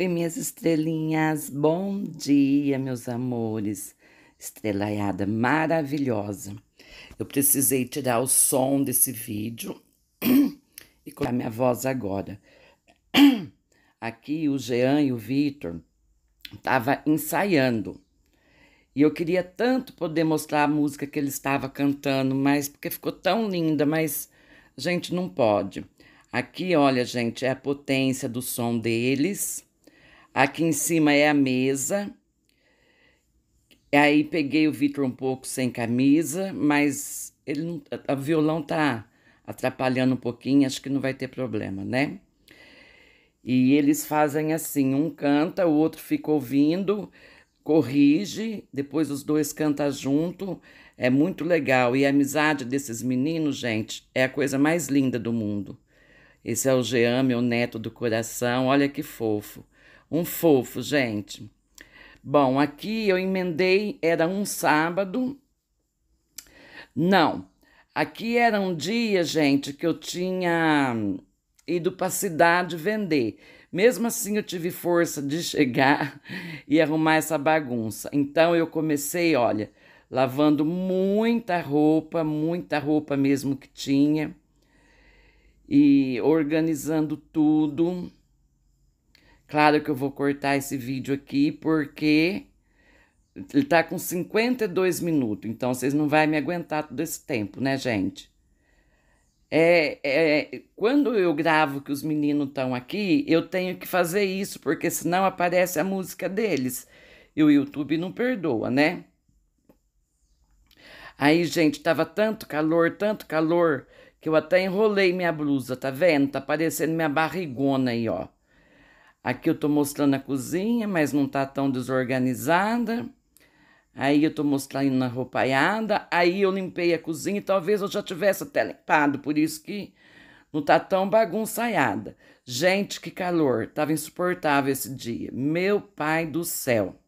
Oi, minhas estrelinhas, bom dia, meus amores. Estrelaiada maravilhosa. Eu precisei tirar o som desse vídeo e colocar minha voz agora. Aqui o Jean e o Vitor estavam ensaiando. E eu queria tanto poder mostrar a música que ele estava cantando, mas porque ficou tão linda, mas a gente não pode. Aqui, olha, gente, é a potência do som deles Aqui em cima é a mesa. Aí peguei o Vitor um pouco sem camisa, mas ele não, o violão tá atrapalhando um pouquinho, acho que não vai ter problema, né? E eles fazem assim, um canta, o outro fica ouvindo, corrige, depois os dois cantam junto. É muito legal. E a amizade desses meninos, gente, é a coisa mais linda do mundo. Esse é o Jean, meu neto do coração. Olha que fofo. Um fofo, gente. Bom, aqui eu emendei, era um sábado. Não, aqui era um dia, gente, que eu tinha ido para a cidade vender. Mesmo assim, eu tive força de chegar e arrumar essa bagunça. Então, eu comecei, olha, lavando muita roupa, muita roupa mesmo que tinha, e organizando tudo. Claro que eu vou cortar esse vídeo aqui porque ele tá com 52 minutos, então vocês não vão me aguentar todo esse tempo, né, gente? É, é, quando eu gravo que os meninos estão aqui, eu tenho que fazer isso, porque senão aparece a música deles. E o YouTube não perdoa, né? Aí, gente, tava tanto calor, tanto calor, que eu até enrolei minha blusa, tá vendo? Tá parecendo minha barrigona aí, ó. Aqui eu estou mostrando a cozinha, mas não está tão desorganizada. Aí eu estou mostrando na roupaiada. Aí eu limpei a cozinha e talvez eu já tivesse até limpado, por isso que não está tão bagunçaiada. Gente, que calor! Tava insuportável esse dia. Meu pai do céu!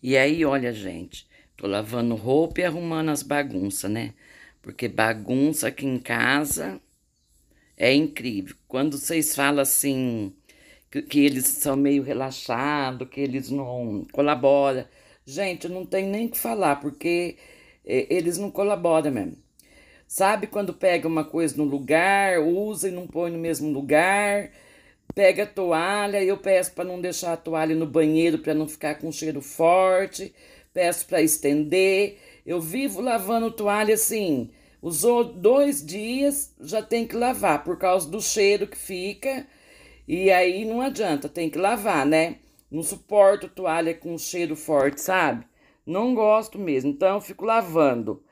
E aí, olha, gente, tô lavando roupa e arrumando as bagunças, né? Porque bagunça aqui em casa é incrível. Quando vocês falam assim, que, que eles são meio relaxados, que eles não colaboram. Gente, não tem nem que falar, porque é, eles não colaboram mesmo. Sabe quando pega uma coisa no lugar, usa e não põe no mesmo lugar, pega a toalha, eu peço para não deixar a toalha no banheiro para não ficar com cheiro forte, peço para estender. Eu vivo lavando toalha assim, Usou dois dias, já tem que lavar por causa do cheiro que fica. E aí não adianta, tem que lavar, né? Não suporto toalha com cheiro forte, sabe? Não gosto mesmo, então eu fico lavando.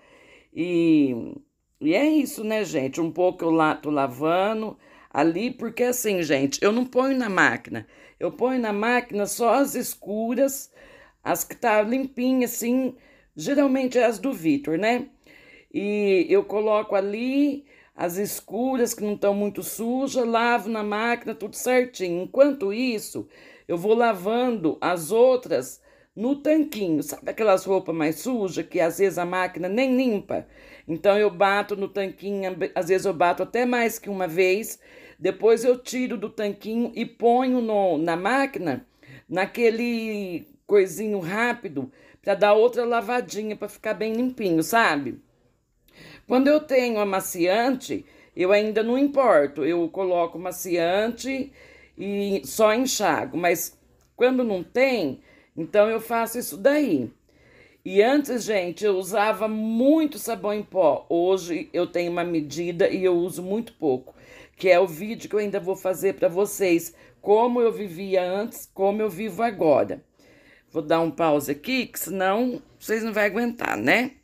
E, e é isso, né, gente? Um pouco eu la, tô lavando ali, porque assim, gente, eu não ponho na máquina. Eu ponho na máquina só as escuras, as que tá limpinha, assim. Geralmente é as do Vitor, né? e eu coloco ali as escuras que não estão muito sujas, lavo na máquina, tudo certinho. Enquanto isso, eu vou lavando as outras no tanquinho. Sabe aquelas roupas mais sujas que às vezes a máquina nem limpa? Então eu bato no tanquinho, às vezes eu bato até mais que uma vez. Depois eu tiro do tanquinho e ponho no, na máquina, naquele coisinho rápido, para dar outra lavadinha, para ficar bem limpinho, sabe? Quando eu tenho amaciante, eu ainda não importo, eu coloco maciante e só enxago, mas quando não tem, então eu faço isso daí. E antes, gente, eu usava muito sabão em pó. Hoje eu tenho uma medida e eu uso muito pouco, que é o vídeo que eu ainda vou fazer para vocês como eu vivia antes, como eu vivo agora. Vou dar um pause aqui, que senão vocês não vão aguentar, né?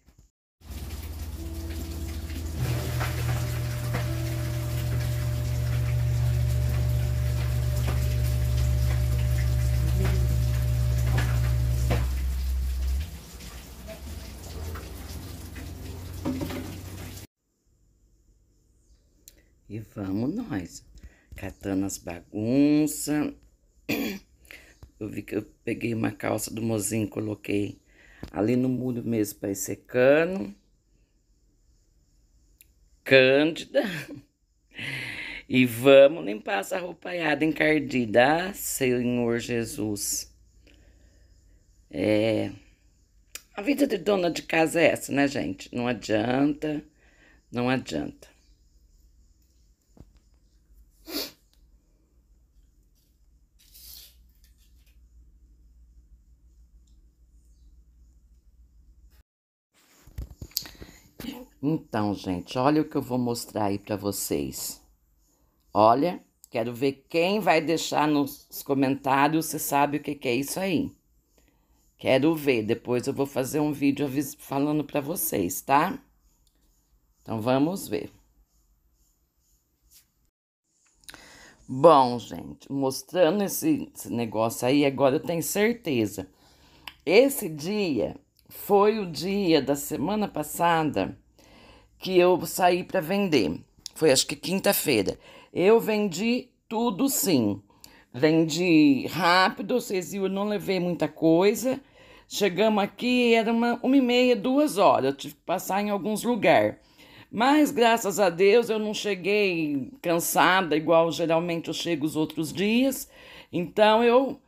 Vamos nós. Catando as bagunças. Eu vi que eu peguei uma calça do mozinho, coloquei ali no muro mesmo para ir secando. Cândida. E vamos limpar essa roupaiada encardida, ah, Senhor Jesus. É. A vida de dona de casa é essa, né, gente? Não adianta, não adianta. Então, gente, olha o que eu vou mostrar aí para vocês. Olha, quero ver quem vai deixar nos comentários se sabe o que, que é isso aí. Quero ver, depois eu vou fazer um vídeo falando para vocês, tá? Então, vamos ver. Bom, gente, mostrando esse, esse, negócio aí, agora eu tenho certeza. Esse dia foi o dia da semana passada que eu saí para vender. Foi acho que quinta-feira. Eu vendi tudo sim. Vendi rápido, vocês viram, eu não levei muita coisa. Chegamos aqui, era uma, uma e meia, duas horas. Eu tive que passar em alguns lugares. Mas graças a Deus eu não cheguei cansada, igual geralmente eu chego os outros dias. Então eu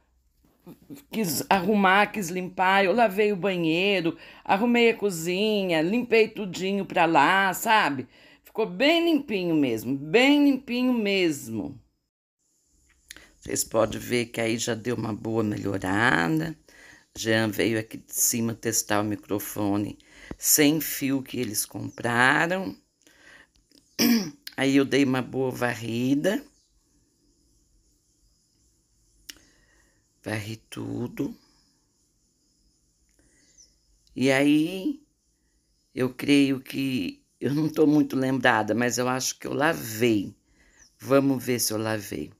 quis arrumar, quis limpar, eu lavei o banheiro, arrumei a cozinha, limpei tudinho pra lá, sabe? Ficou bem limpinho mesmo, bem limpinho mesmo. Vocês podem ver que aí já deu uma boa melhorada. Jean veio aqui de cima testar o microfone sem fio que eles compraram. Aí eu dei uma boa varrida. varre tudo. E aí, eu creio que. Eu não estou muito lembrada, mas eu acho que eu lavei. Vamos ver se eu lavei.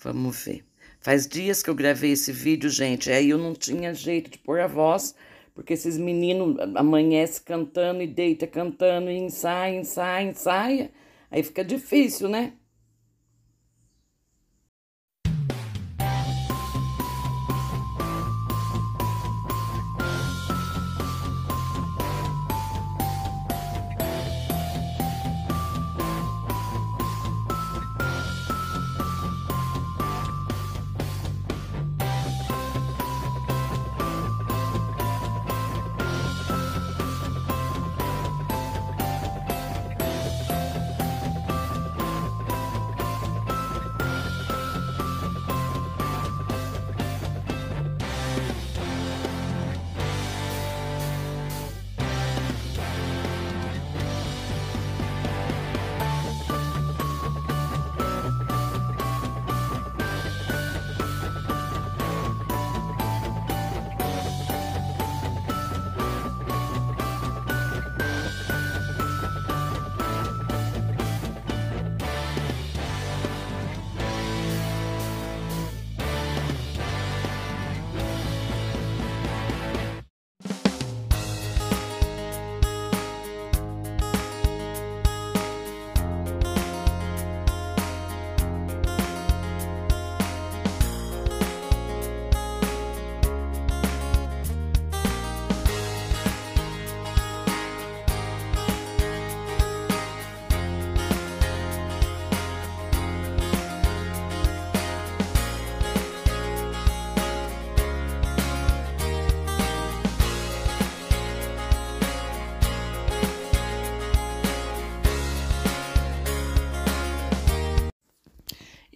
Vamos ver. Faz dias que eu gravei esse vídeo, gente. Aí eu não tinha jeito de pôr a voz, porque esses meninos amanhece cantando e deita cantando e ensaia, ensaia, ensaia. Aí fica difícil, né?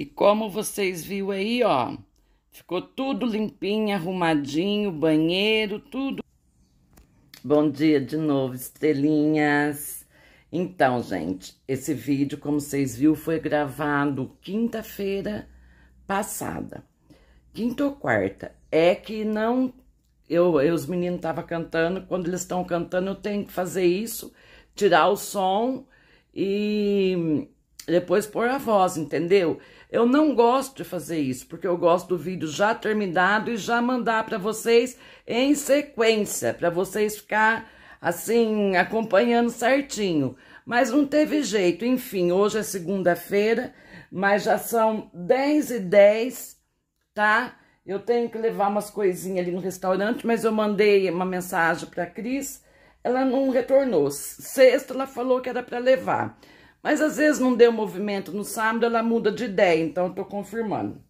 E como vocês viu aí, ó, ficou tudo limpinho, arrumadinho, banheiro, tudo. Bom dia de novo, estrelinhas. Então, gente, esse vídeo, como vocês viu, foi gravado quinta-feira passada. Quinta ou quarta. É que não eu, eu, os meninos estavam cantando, quando eles estão cantando, eu tenho que fazer isso, tirar o som e depois pôr a voz, entendeu? Eu não gosto de fazer isso, porque eu gosto do vídeo já terminado e já mandar para vocês em sequência, para vocês ficar assim acompanhando certinho. Mas não teve jeito, enfim, hoje é segunda-feira, mas já são 10 e 10, tá? Eu tenho que levar umas coisinhas ali no restaurante, mas eu mandei uma mensagem para Cris, ela não retornou. Sexta ela falou que era para levar. Mas às vezes não deu movimento no sábado, ela muda de ideia, então eu tô confirmando.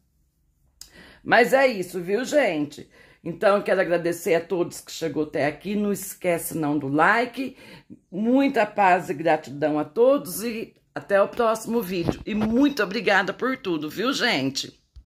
Mas é isso, viu, gente? Então, eu quero agradecer a todos que chegou até aqui. Não esquece não do like. Muita paz e gratidão a todos e até o próximo vídeo. E muito obrigada por tudo, viu, gente?